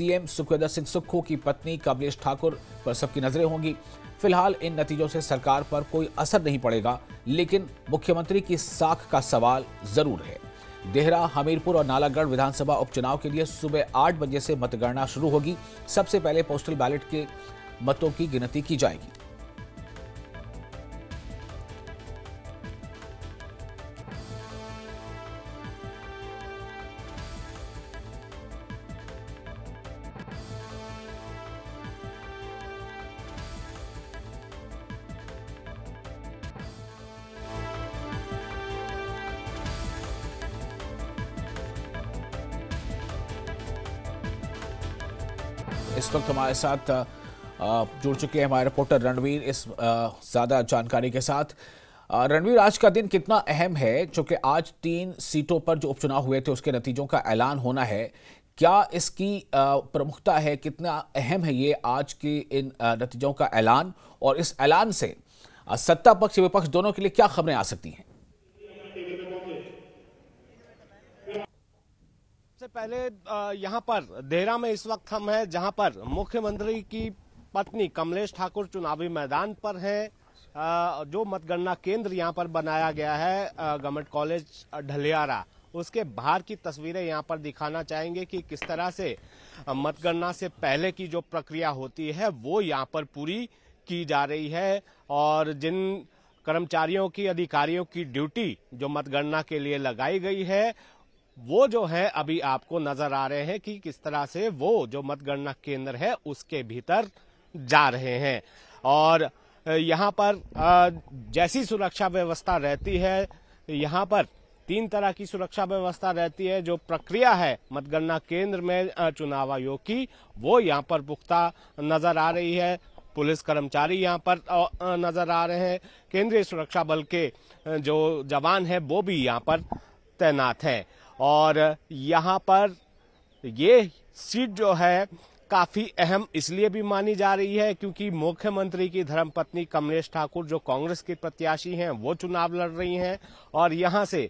CM Sukhvinder Singh Sukhu की पत्नी कमलेश ठाकुर पर सबकी नजरें होंगी फिलहाल इन नतीजों से सरकार पर कोई असर नहीं पड़ेगा लेकिन मुख्यमंत्री की साख का सवाल जरूर है देहरा हमीरपुर और नालागढ़ विधानसभा उपचुनाव के लिए सुबह आठ बजे से मतगणना शुरू होगी सबसे पहले पोस्टल बैलेट के मतों की गिनती की जाएगी इस वक्त हमारे साथ जुड़ चुके हैं हमारे रिपोर्टर रणवीर इस ज़्यादा जानकारी के साथ रणवीर आज का दिन कितना अहम है चूंकि आज तीन सीटों पर जो उपचुनाव हुए थे उसके नतीजों का ऐलान होना है क्या इसकी प्रमुखता है कितना अहम है ये आज के इन नतीजों का ऐलान और इस ऐलान से सत्ता पक्ष विपक्ष दोनों के लिए क्या खबरें आ सकती हैं पहले यहाँ पर देहरा में इस वक्त हम हैं जहाँ पर मुख्यमंत्री की पत्नी कमलेश ठाकुर चुनावी मैदान पर हैं जो मतगणना केंद्र यहाँ पर बनाया गया है गवर्नमेंट कॉलेज ढलियारा उसके बाहर की तस्वीरें यहाँ पर दिखाना चाहेंगे कि किस तरह से मतगणना से पहले की जो प्रक्रिया होती है वो यहाँ पर पूरी की जा रही है और जिन कर्मचारियों की अधिकारियों की ड्यूटी जो मतगणना के लिए लगाई गई है वो जो है अभी आपको नजर आ रहे हैं कि किस तरह से वो जो मतगणना केंद्र है उसके भीतर जा रहे हैं और यहाँ पर जैसी सुरक्षा व्यवस्था रहती है यहाँ पर तीन तरह की सुरक्षा व्यवस्था रहती है जो प्रक्रिया है मतगणना केंद्र में चुनाव आयोग की वो यहाँ पर पुख्ता नजर आ रही है पुलिस कर्मचारी यहाँ पर नजर आ रहे हैं केंद्रीय सुरक्षा बल के जो जवान है वो भी यहाँ पर तैनात है और यहाँ पर ये सीट जो है काफी अहम इसलिए भी मानी जा रही है क्योंकि मुख्यमंत्री की धर्मपत्नी कमलेश ठाकुर जो कांग्रेस की प्रत्याशी हैं वो चुनाव लड़ रही हैं और यहां से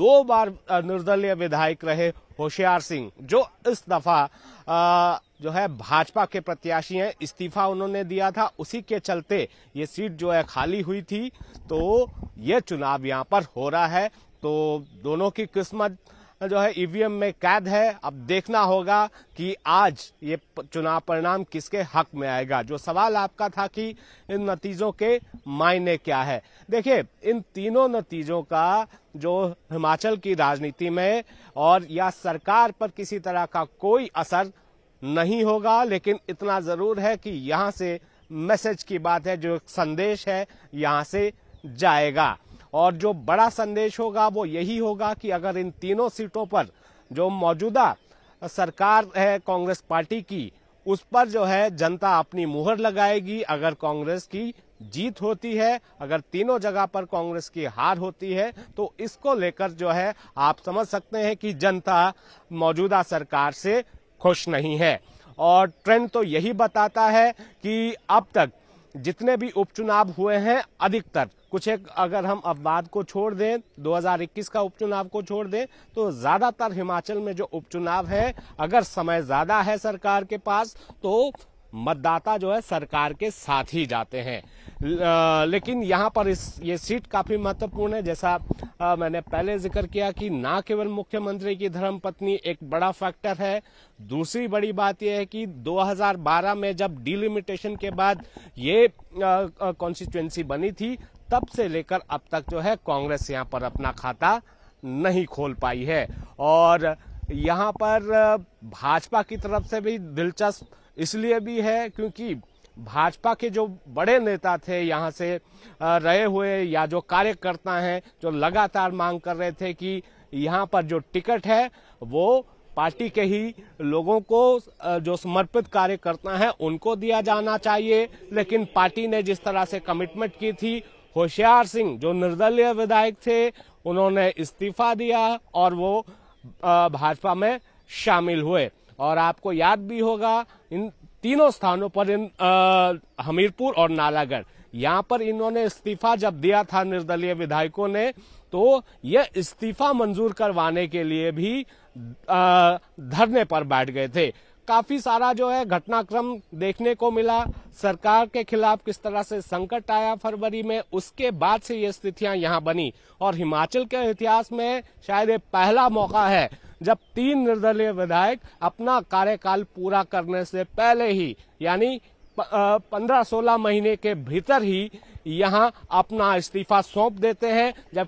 दो बार निर्दलीय विधायक रहे होशियार सिंह जो इस दफा आ, जो है भाजपा के प्रत्याशी हैं इस्तीफा उन्होंने दिया था उसी के चलते ये सीट जो है खाली हुई थी तो ये चुनाव यहाँ पर हो रहा है तो दोनों की किस्मत जो है ईवीएम में कैद है अब देखना होगा कि आज ये चुनाव परिणाम किसके हक में आएगा जो सवाल आपका था कि इन नतीजों के मायने क्या है देखिए इन तीनों नतीजों का जो हिमाचल की राजनीति में और या सरकार पर किसी तरह का कोई असर नहीं होगा लेकिन इतना जरूर है कि यहाँ से मैसेज की बात है जो संदेश है यहाँ से जाएगा और जो बड़ा संदेश होगा वो यही होगा कि अगर इन तीनों सीटों पर जो मौजूदा सरकार है कांग्रेस पार्टी की उस पर जो है जनता अपनी मुहर लगाएगी अगर कांग्रेस की जीत होती है अगर तीनों जगह पर कांग्रेस की हार होती है तो इसको लेकर जो है आप समझ सकते हैं कि जनता मौजूदा सरकार से खुश नहीं है और ट्रेंड तो यही बताता है कि अब तक जितने भी उपचुनाव हुए हैं अधिकतर कुछ एक अगर हम अपवाद को छोड़ दें 2021 का उपचुनाव को छोड़ दें तो ज्यादातर हिमाचल में जो उपचुनाव है अगर समय ज्यादा है सरकार के पास तो मतदाता जो है सरकार के साथ ही जाते हैं लेकिन यहाँ पर इस ये सीट काफी महत्वपूर्ण है जैसा आ, मैंने पहले जिक्र किया कि ना केवल मुख्यमंत्री की धर्मपत्नी एक बड़ा फैक्टर है दूसरी बड़ी बात यह है कि 2012 में जब डिलिमिटेशन के बाद ये कॉन्स्टिट्युएंसी बनी थी तब से लेकर अब तक जो है कांग्रेस यहाँ पर अपना खाता नहीं खोल पाई है और यहाँ पर भाजपा की तरफ से भी दिलचस्प इसलिए भी है क्योंकि भाजपा के जो बड़े नेता थे यहाँ से रहे हुए या जो कार्यकर्ता हैं जो लगातार मांग कर रहे थे कि यहाँ पर जो टिकट है वो पार्टी के ही लोगों को जो समर्पित कार्यकर्ता हैं उनको दिया जाना चाहिए लेकिन पार्टी ने जिस तरह से कमिटमेंट की थी होशियार सिंह जो निर्दलीय विधायक थे उन्होंने इस्तीफा दिया और वो भाजपा में शामिल हुए और आपको याद भी होगा इन तीनों स्थानों पर इन आ, हमीरपुर और नालागढ़ यहाँ पर इन्होंने इस्तीफा जब दिया था निर्दलीय विधायकों ने तो यह इस्तीफा मंजूर करवाने के लिए भी धरने पर बैठ गए थे काफी सारा जो है घटनाक्रम देखने को मिला सरकार के खिलाफ किस तरह से संकट आया फरवरी में उसके बाद से ये स्थितियां यहां बनी और हिमाचल के इतिहास में शायद ये पहला मौका है जब तीन निर्दलीय विधायक अपना कार्यकाल पूरा करने से पहले ही यानी पंद्रह सोलह महीने के भीतर ही यहां अपना इस्तीफा सौंप देते हैं जब